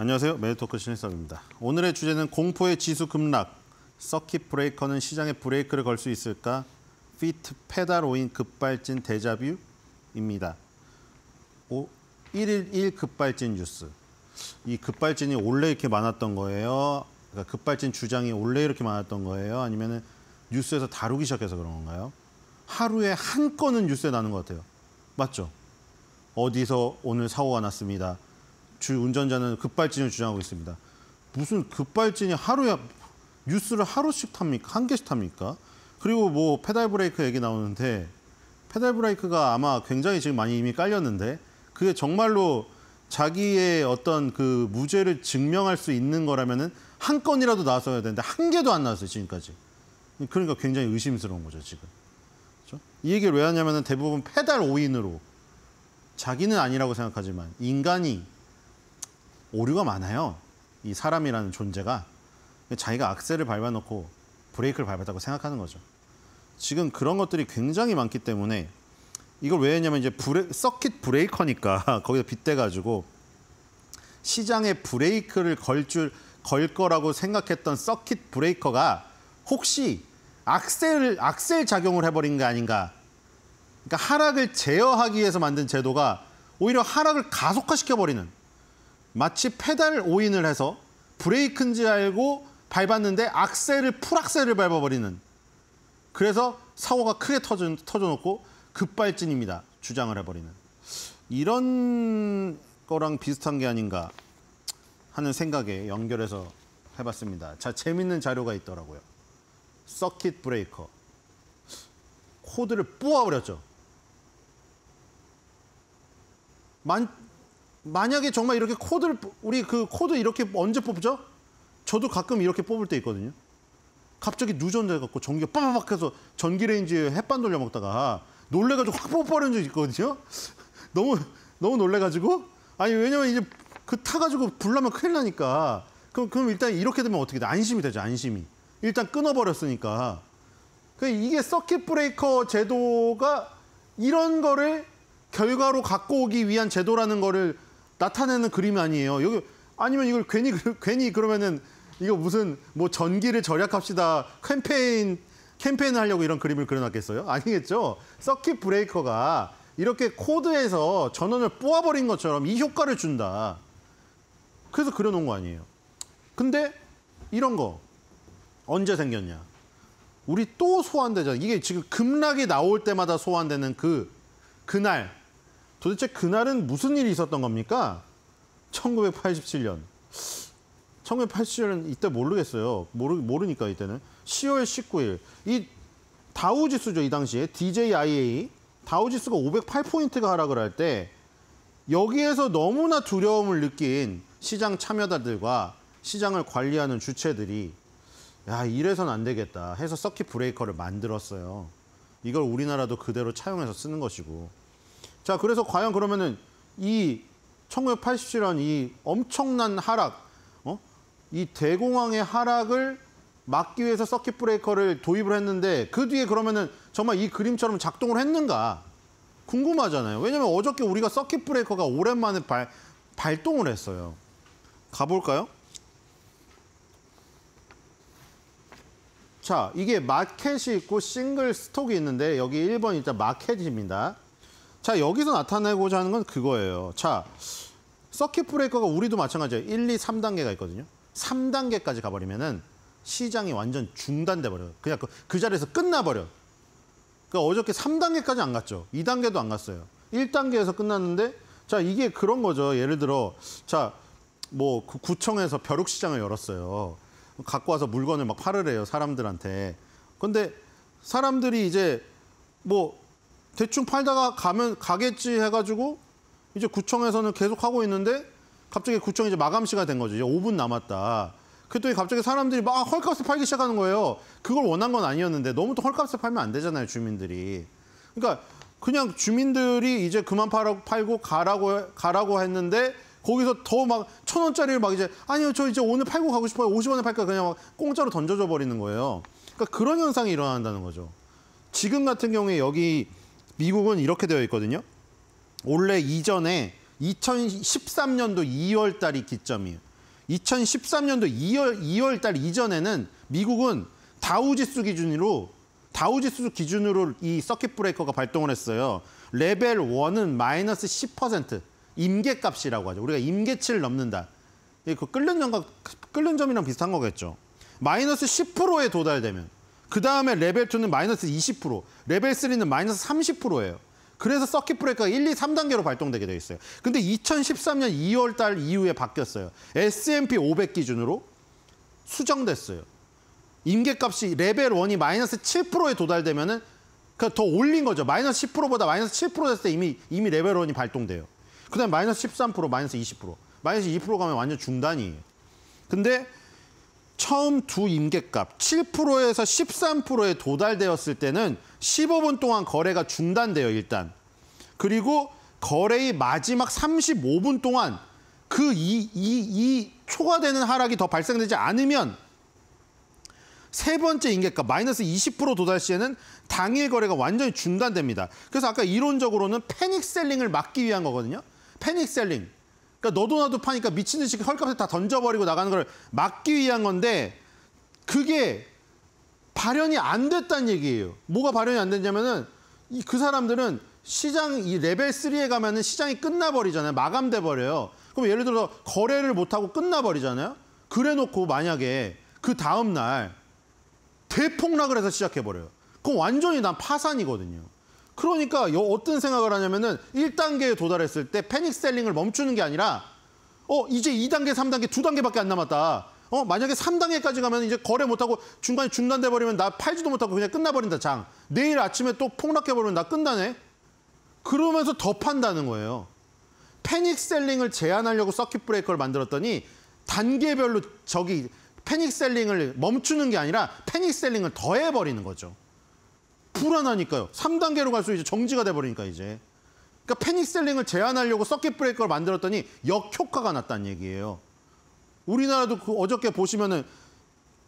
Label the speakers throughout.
Speaker 1: 안녕하세요. 매일토크 신일섭입니다. 오늘의 주제는 공포의 지수 급락, 서킷 브레이커는 시장에 브레이크를 걸 수 있을까? 피트 페달 오인 급발진 데자뷰입니다. 오, 1일 1 급발진 뉴스. 이 급발진이 원래 이렇게 많았던 거예요? 그러니까 급발진 주장이 원래 이렇게 많았던 거예요? 아니면 뉴스에서 다루기 시작해서 그런 건가요? 하루에 한 건은 뉴스에 나는 것 같아요. 맞죠? 어디서 오늘 사고가 났습니다. 주 운전자는 급발진을 주장하고 있습니다. 무슨 급발진이 하루에 뉴스를 하루씩 탑니까? 한 개씩 탑니까? 그리고 뭐 페달 브레이크 얘기 나오는데 페달 브레이크가 아마 굉장히 지금 많이 이미 깔렸는데 그게 정말로 자기의 어떤 그 무죄를 증명할 수 있는 거라면은 한 건이라도 나서야 되는데 한 개도 안 나왔어요 지금까지. 그러니까 굉장히 의심스러운 거죠 지금. 그렇죠? 이 얘기를 왜 하냐면은 대부분 페달 오인으로 자기는 아니라고 생각하지만 인간이 오류가 많아요. 이 사람이라는 존재가 자기가 악셀을 밟아놓고 브레이크를 밟았다고 생각하는 거죠. 지금 그런 것들이 굉장히 많기 때문에 이걸 왜 했냐면 이제 브레, 서킷 브레이커니까 거기서 빗대가지고 시장에 브레이크를 걸 줄 걸 거라고 생각했던 서킷 브레이커가 혹시 악셀 악셀 작용을 해버린 게 아닌가? 그러니까 하락을 제어하기 위해서 만든 제도가 오히려 하락을 가속화시켜 버리는 마치 페달 오인을 해서 브레이크인지 알고 밟았는데 악셀을 풀악셀을 밟아버리는 그래서 사고가 크게 터져, 터져놓고 급발진입니다. 주장을 해버리는 이런 거랑 비슷한 게 아닌가 하는 생각에 연결해서 해봤습니다. 자, 재밌는 자료가 있더라고요. 서킷 브레이커. 코드를 뽑아버렸죠. 만, 만약에 정말 이렇게 코드를 우리 그 코드 이렇게 언제 뽑죠? 저도 가끔 이렇게 뽑을 때 있거든요. 갑자기 누전돼 갖고 전기가 빠바박 해서 전기레인지에 햇반 돌려 먹다가 놀래가지고 확 뽑아버린 적 있거든요. 너무 너무 놀래가지고 아니 왜냐면 이제 그 타가지고 불나면 큰일 나니까 그럼 그럼 일단 이렇게 되면 어떻게 돼? 안심이 되죠 안심이 일단 끊어버렸으니까 그 이게 서킷 브레이커 제도가 이런 거를 결과로 갖고 오기 위한 제도라는 거를 나타내는 그림이 아니에요. 여기 아니면 이걸 괜히 그, 괜히 그러면은 이거 무슨 뭐 전기를 절약합시다 캠페인 캠페인을 하려고 이런 그림을 그려놨겠어요? 아니겠죠. 서킷 브레이커가 이렇게 코드에서 전원을 뽑아버린 것처럼 이 효과를 준다. 그래서 그려놓은 거 아니에요. 근데 이런 거 언제 생겼냐? 우리 또 소환되잖아. 이게 지금 급락이 나올 때마다 소환되는 그 그날 도대체 그날은 무슨 일이 있었던 겁니까? 1987년. 1987년 이때 모르겠어요. 모르, 모르니까 이때는. 10월 19일. 이 다우 지수죠, 이 당시에. DJIA. 다우 지수가 508포인트가 하락을 할 때 여기에서 너무나 두려움을 느낀 시장 참여자들과 시장을 관리하는 주체들이 야, 이래선 안 되겠다 해서 서킷 브레이커를 만들었어요. 이걸 우리나라도 그대로 차용해서 쓰는 것이고. 자, 그래서 과연 그러면은 이 1987년 이 엄청난 하락, 어? 이 대공황의 하락을 막기 위해서 서킷 브레이커를 도입을 했는데 그 뒤에 그러면은 정말 이 그림처럼 작동을 했는가 궁금하잖아요. 왜냐면 어저께 우리가 서킷 브레이커가 오랜만에 발, 발동을 했어요. 가볼까요? 자, 이게 마켓이 있고 싱글 스톡이 있는데 여기 1번 이단 마켓입니다. 자, 여기서 나타내고자 하는 건 그거예요. 자, 서킷 브레이커가 우리도 마찬가지예요. 1, 2, 3단계가 있거든요. 3단계까지 가버리면은 시장이 완전 중단돼 버려요. 그냥 그, 그 자리에서 끝나버려. 그러니까 어저께 3단계까지 안 갔죠. 2단계도 안 갔어요. 1단계에서 끝났는데 자, 이게 그런 거죠. 예를 들어 자, 뭐 구청에서 벼룩 시장을 열었어요. 갖고 와서 물건을 막 팔으래요, 사람들한테. 근데 사람들이 이제 뭐 대충 팔다가 가면 가겠지 해가지고 이제 구청에서는 계속 하고 있는데 갑자기 구청이 이제 마감 시가된 거죠. 이제 5분 남았다. 그랬더니 갑자기 사람들이 막 헐값에 팔기 시작하는 거예요. 그걸 원한 건 아니었는데 너무 또 헐값에 팔면 안 되잖아요, 주민들이. 그러니까 그냥 주민들이 이제 그만 팔아, 팔고 가라고 가라고 했는데 거기서 더 막 천 원짜리를 막 이제 아니요 저 이제 오늘 팔고 가고 싶어요 오십 원에 팔까 그냥 막 공짜로 던져줘 버리는 거예요. 그러니까 그런 현상이 일어난다는 거죠. 지금 같은 경우에 여기 미국은 이렇게 되어 있거든요. 원래 이전에 2013년도 2월 달이 기점이에요. 2013년도 2월 2월 달 이전에는 미국은 다우지수 기준으로 다우지수 기준으로 이 서킷 브레이커가 발동을 했어요. 레벨 1은 마이너스 10% 임계값이라고 하죠. 우리가 임계치를 넘는다. 그 끓는 점과 끓는 점이랑 비슷한 거겠죠. 마이너스 10%에 도달되면 그다음에 레벨 2는 마이너스 20%, 레벨 3는 마이너스 30%예요. 그래서 서킷 브레이커가 1, 2, 3단계로 발동되게 되어 있어요. 근데 2013년 2월 달 이후에 바뀌었어요. S&P 500 기준으로 수정됐어요. 임계값이 레벨 1이 마이너스 7%에 도달되면은 그러니까 더 올린 거죠. 마이너스 10%보다 마이너스 7% 됐을 때 이미 이미 레벨 1이 발동돼요. 그다음 에 마이너스 13%, 마이너스 20%, 마이너스 2% 가면 완전 중단이에요. 근데 처음 두 임계값 7%에서 13%에 도달되었을 때는 15분 동안 거래가 중단돼요, 일단. 그리고 거래의 마지막 35분 동안 그 이, 이, 이 초과되는 하락이 더 발생되지 않으면 세 번째 임계값 마이너스 20% 도달 시에는 당일 거래가 완전히 중단됩니다. 그래서 아까 이론적으로는 패닉 셀링을 막기 위한 거거든요. 패닉 셀링. 그러니까 너도 나도 파니까 미친 듯이 헐값에 다 던져버리고 나가는 걸 막기 위한 건데 그게 발현이 안됐단 얘기예요. 뭐가 발현이 안 됐냐면은 그 사람들은 시장 이 레벨 3에 가면은 시장이 끝나버리잖아요. 마감돼 버려요. 그럼 예를 들어 서 거래를 못 하고 끝나버리잖아요. 그래놓고 만약에 그 다음 날 대폭락을 해서 시작해 버려요. 그럼 완전히 난 파산이거든요. 그러니까 어떤 생각을 하냐면은 1단계에 도달했을 때 패닉 셀링을 멈추는 게 아니라 어 이제 2단계, 3단계, 2단계밖에 안 남았다. 어 만약에 3단계까지 가면 이제 거래 못하고 중간에 중단돼 버리면 나 팔지도 못하고 그냥 끝나버린다 장. 내일 아침에 또 폭락해 버리면 나 끝나네. 그러면서 더 판다는 거예요. 패닉 셀링을 제한하려고 서킷 브레이커를 만들었더니 단계별로 저기 패닉 셀링을 멈추는 게 아니라 패닉 셀링을 더해 버리는 거죠. 불안하니까요. 3단계로 갈수록 이제 정지가 돼버리니까 이제. 그러니까 패닉셀링을 제한하려고 서킷 브레이커를 만들었더니 역효과가 났다는 얘기예요. 우리나라도 그 어저께 보시면은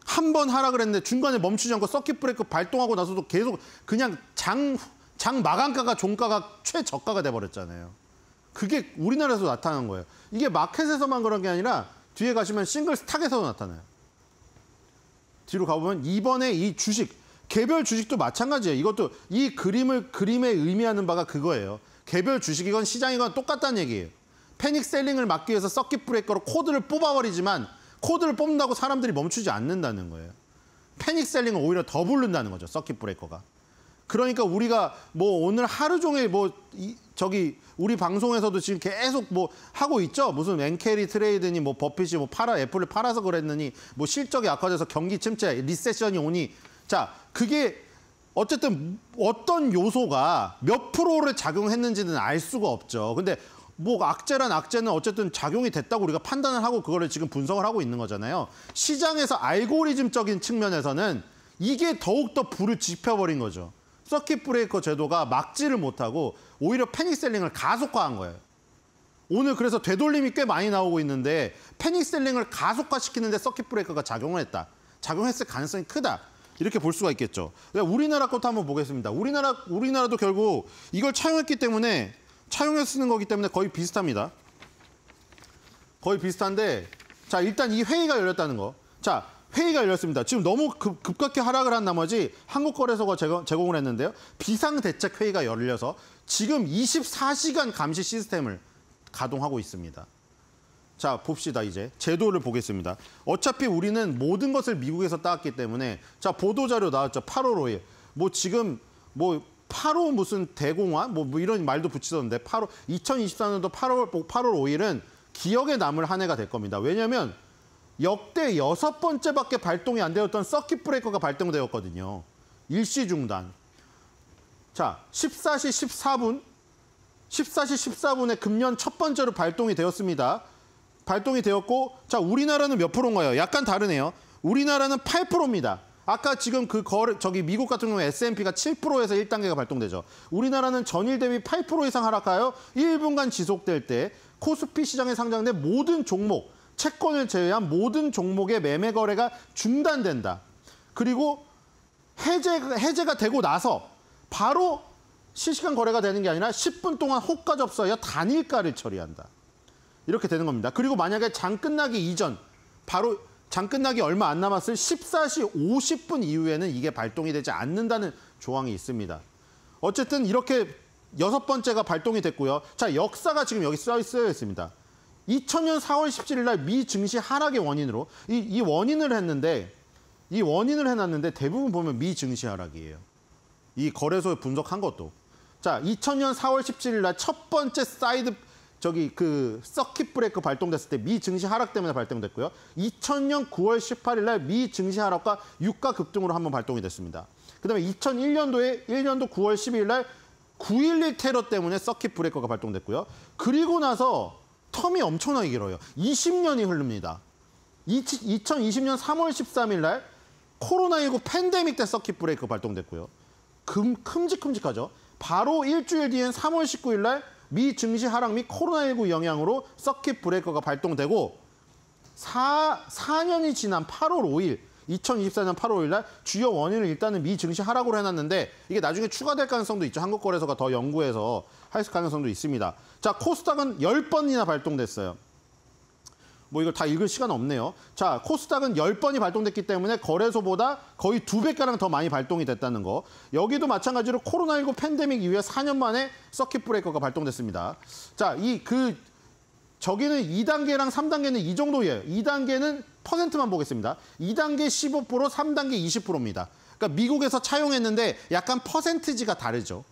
Speaker 1: 한 번 하라 그랬는데 중간에 멈추지 않고 서킷 브레이크 발동하고 나서도 계속 그냥 장, 장 마감가가 종가가 최저가가 돼버렸잖아요. 그게 우리나라에서 나타난 거예요. 이게 마켓에서만 그런 게 아니라 뒤에 가시면 싱글 스탁에서도 나타나요. 뒤로 가보면 이번에 이 주식 개별 주식도 마찬가지예요. 이것도 이 그림을 그림에 의미하는 바가 그거예요. 개별 주식이건 시장이건 똑같다는 얘기예요. 패닉 셀링을 막기 위해서 서킷 브레이커로 코드를 뽑아버리지만 코드를 뽑는다고 사람들이 멈추지 않는다는 거예요. 패닉 셀링을 오히려 더 부른다는 거죠. 서킷 브레이커가. 그러니까 우리가 뭐 오늘 하루 종일 뭐 이, 저기 우리 방송에서도 지금 계속 뭐 하고 있죠. 무슨 엔캐리 트레이드니 뭐 버핏이 뭐 팔아 애플을 팔아서 그랬느니 뭐 실적이 악화돼서 경기 침체 리세션이 오니 자, 그게 어쨌든 어떤 요소가 몇 프로를 작용했는지는 알 수가 없죠. 근데 뭐 악재란 악재는 어쨌든 작용이 됐다고 우리가 판단을 하고 그거를 지금 분석을 하고 있는 거잖아요. 시장에서 알고리즘적인 측면에서는 이게 더욱더 불을 지펴버린 거죠. 서킷 브레이커 제도가 막지를 못하고 오히려 패닉셀링을 가속화한 거예요. 오늘 그래서 되돌림이 꽤 많이 나오고 있는데 패닉셀링을 가속화시키는데 서킷 브레이커가 작용을 했다. 작용했을 가능성이 크다. 이렇게 볼 수가 있겠죠. 우리나라 것도 한번 보겠습니다. 우리나라, 우리나라도 결국 이걸 차용했기 때문에 차용해서 쓰는 거기 때문에 거의 비슷합니다. 거의 비슷한데 자 일단 이 회의가 열렸다는 거. 자 회의가 열렸습니다. 지금 너무 급, 급격히 하락을 한 나머지 한국거래소가 제공, 제공을 했는데요. 비상대책 회의가 열려서 지금 24시간 감시 시스템을 가동하고 있습니다. 자, 봅시다, 이제. 제도를 보겠습니다. 어차피 우리는 모든 것을 미국에서 따왔기 때문에 자, 보도자료 나왔죠. 8월 5일. 뭐 지금 뭐 8호 무슨 대공화? 뭐, 뭐 이런 말도 붙이던데 8호 2024년도 8월 8월 5일은 기억에 남을 한 해가 될 겁니다. 왜냐면 역대 여섯 번째밖에 발동이 안 되었던 서킷 브레이커가 발동되었거든요. 일시 중단. 자, 14시 14분 14시 14분에 금년 첫 번째로 발동이 되었습니다. 발동이 되었고 자 우리나라는 몇 프로인가요? 약간 다르네요. 우리나라는 8%입니다. 아까 지금 그 거래, 저기 미국 같은 경우는 S&P가 7%에서 1단계가 발동되죠. 우리나라는 전일 대비 8% 이상 하락하여 1분간 지속될 때 코스피 시장에 상장된 모든 종목, 채권을 제외한 모든 종목의 매매 거래가 중단된다. 그리고 해제, 해제가 되고 나서 바로 실시간 거래가 되는 게 아니라 10분 동안 호가 접수하여 단일가를 처리한다. 이렇게 되는 겁니다. 그리고 만약에 장 끝나기 이전 바로 장 끝나기 얼마 안 남았을 14시 50분 이후에는 이게 발동이 되지 않는다는 조항이 있습니다. 어쨌든 이렇게 여섯 번째가 발동이 됐고요. 자, 역사가 지금 여기 쓰여 있습니다. 2000년 4월 17일 날미 증시 하락의 원인으로 이, 이 원인을 했는데 이 원인을 해놨는데 대부분 보면 미 증시 하락이에요. 이 거래소 에 분석한 것도. 자, 2000년 4월 17일 날 첫 번째 사이드 저기 그 서킷 브레이크 발동됐을 때 미 증시 하락 때문에 발동됐고요. 2000년 9월 18일 날미 증시 하락과 유가 급등으로 한번 발동이 됐습니다. 그다음에 2001년도에 1년도 9월 12일 날9.11 테러 때문에 서킷 브레이커가 발동됐고요. 그리고 나서 텀이 엄청나게 길어요. 20년이 흐릅니다. 2020년 3월 13일 날 코로나19 팬데믹 때 서킷 브레이크 발동됐고요. 금, 큼직큼직하죠. 바로 일주일 뒤엔 3월 19일 날미 증시 하락 및 코로나19 영향으로 서킷 브레이커가 발동되고 4, 4년이 지난 8월 5일 2024년 8월 5일날 주요 원인을 일단은 미 증시 하락으로 해놨는데 이게 나중에 추가될 가능성도 있죠. 한국 거래소가 더 연구해서 할 가능성도 있습니다. 자, 코스닥은 10번이나 발동됐어요. 뭐 이걸 다 읽을 시간 없네요. 자, 코스닥은 10번이 발동됐기 때문에 거래소보다 거의 2배가량더 많이 발동이 됐다는 거. 여기도 마찬가지로 코로나19 팬데믹 이후에 4년 만에 서킷 브레이커가 발동됐습니다. 자, 이 그 저기는 2단계랑 3단계는 이 정도예요. 2단계는 퍼센트만 보겠습니다. 2단계 15%, 3단계 20%입니다. 그러니까 미국에서 차용했는데 약간 퍼센티지가 다르죠.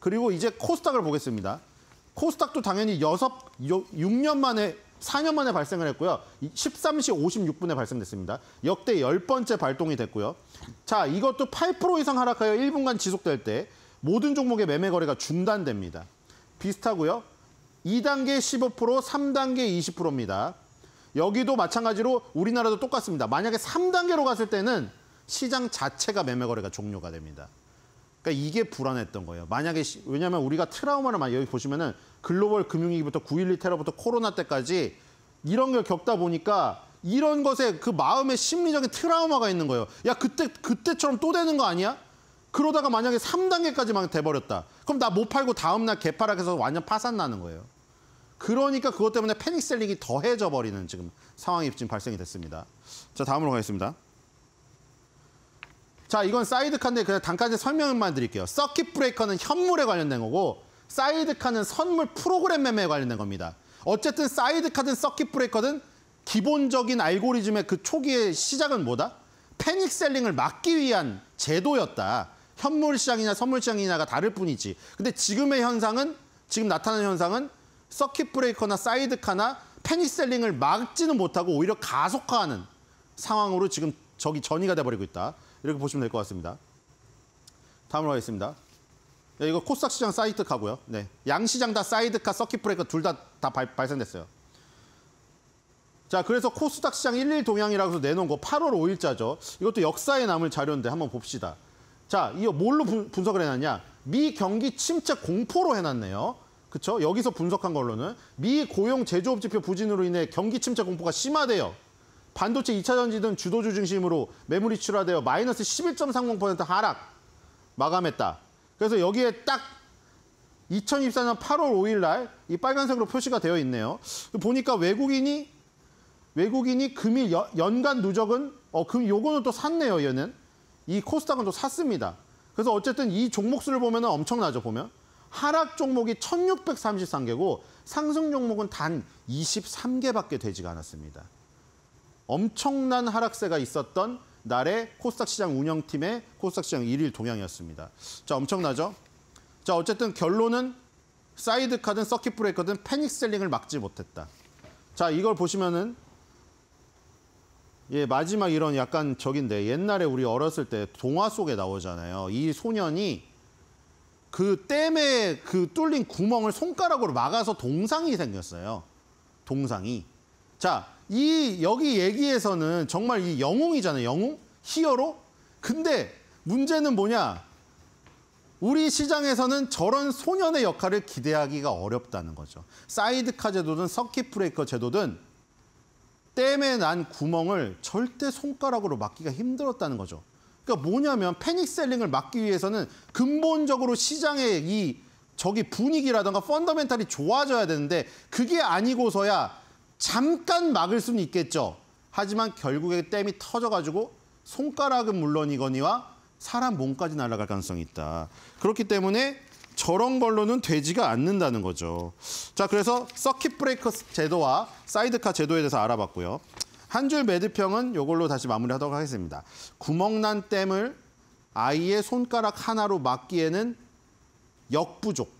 Speaker 1: 그리고 이제 코스닥을 보겠습니다. 코스닥도 당연히 6, 6년 만에 4년 만에 발생을 했고요. 13시 56분에 발생됐습니다. 역대 열번째 발동이 됐고요. 자, 이것도 8% 이상 하락하여 1분간 지속될 때 모든 종목의 매매 거래가 중단됩니다. 비슷하고요. 2단계 15%, 3단계 20%입니다. 여기도 마찬가지로 우리나라도 똑같습니다. 만약에 3단계로 갔을 때는 시장 자체가 매매 거래가 종료가 됩니다. 그러니까 이게 불안했던 거예요. 만약에 왜냐하면 우리가 트라우마를 많이 여기 보시면은 글로벌 금융위기부터 9.12 테러부터 코로나 때까지 이런 걸 겪다 보니까 이런 것에 그 마음의 심리적인 트라우마가 있는 거예요. 야 그때 그때처럼 또 되는 거 아니야? 그러다가 만약에 3단계까지 막 돼버렸다. 그럼 나못 뭐 팔고 다음날 개파락해서 완전 파산 나는 거예요. 그러니까 그것 때문에 패닉 셀링이 더해져 버리는 지금 상황이 지금 발생이 됐습니다. 자 다음으로 가겠습니다. 자, 이건 사이드카인데 그냥 단까지 설명만 드릴게요. 서킷 브레이커는 현물에 관련된 거고 사이드카는 선물 프로그램 매매에 관련된 겁니다. 어쨌든 사이드카든 서킷 브레이커든 기본적인 알고리즘의 그 초기의 시작은 뭐다? 패닉 셀링을 막기 위한 제도였다. 현물 시장이냐 선물 시장이냐가 다를 뿐이지. 근데 지금의 현상은 지금 나타나는 현상은 서킷 브레이커나 사이드카나 패닉 셀링을 막지는 못하고 오히려 가속화하는 상황으로 지금 저기 전이가 돼버리고 있다. 이렇게 보시면 될 것 같습니다. 다음으로 가겠습니다. 네, 이거 코스닥 시장 사이드카고요. 네, 양 시장 다 사이드카, 서킷 브레이크 둘다 다 발생됐어요. 자, 그래서 코스닥 시장 11 동향이라고 해서 내놓은 거 8월 5일자죠. 이것도 역사에 남을 자료인데 한번 봅시다. 자, 이거 뭘로 분석을 해놨냐? 미 경기 침체 공포로 해놨네요. 그쵸? 여기서 분석한 걸로는 미 고용 제조업 지표 부진으로 인해 경기 침체 공포가 심화돼요. 반도체 2차 전지등 주도주 중심으로 매물이 출하되어 마이너스 11.30% 하락 마감했다. 그래서 여기에 딱 2024년 8월 5일 날 이 빨간색으로 표시가 되어 있네요. 보니까 외국인이 외국인이 금일 여, 연간 누적은 어, 금 요거는 또 샀네요, 얘는. 이 코스닥은 또 샀습니다. 그래서 어쨌든 이 종목 수를 보면 엄청나죠, 보면. 하락 종목이 1633개고 상승 종목은 단 23개밖에 되지가 않았습니다. 엄청난 하락세가 있었던 날의 코스닥 시장 운영팀의 코스닥 시장 1일 동향이었습니다. 자, 엄청나죠? 자, 어쨌든 결론은 사이드 카든 서킷 브레이커든 패닉 셀링을 막지 못했다. 자, 이걸 보시면은 예, 마지막 이런 약간 적인데 옛날에 우리 어렸을 때 동화 속에 나오잖아요. 이 소년이 그 댐에 그 뚫린 구멍을 손가락으로 막아서 동상이 생겼어요. 동상이. 자, 이 여기 얘기에서는 정말 이 영웅이잖아요. 영웅? 히어로? 근데 문제는 뭐냐? 우리 시장에서는 저런 소년의 역할을 기대하기가 어렵다는 거죠. 사이드카 제도든 서킷 브레이커 제도든 땜에난 구멍을 절대 손가락으로 막기가 힘들었다는 거죠. 그러니까 뭐냐면 패닉셀링을 막기 위해서는 근본적으로 시장의 이 저기 분위기라든가 펀더멘탈이 좋아져야 되는데 그게 아니고서야 잠깐 막을 수는 있겠죠. 하지만 결국에 댐이 터져가지고 손가락은 물론이거니와 사람 몸까지 날아갈 가능성이 있다. 그렇기 때문에 저런 걸로는 되지가 않는다는 거죠. 자, 그래서 서킷 브레이커 제도와 사이드카 제도에 대해서 알아봤고요. 한 줄 매듭형은 이걸로 다시 마무리하도록 하겠습니다. 구멍난 댐을 아이의 손가락 하나로 막기에는 역부족.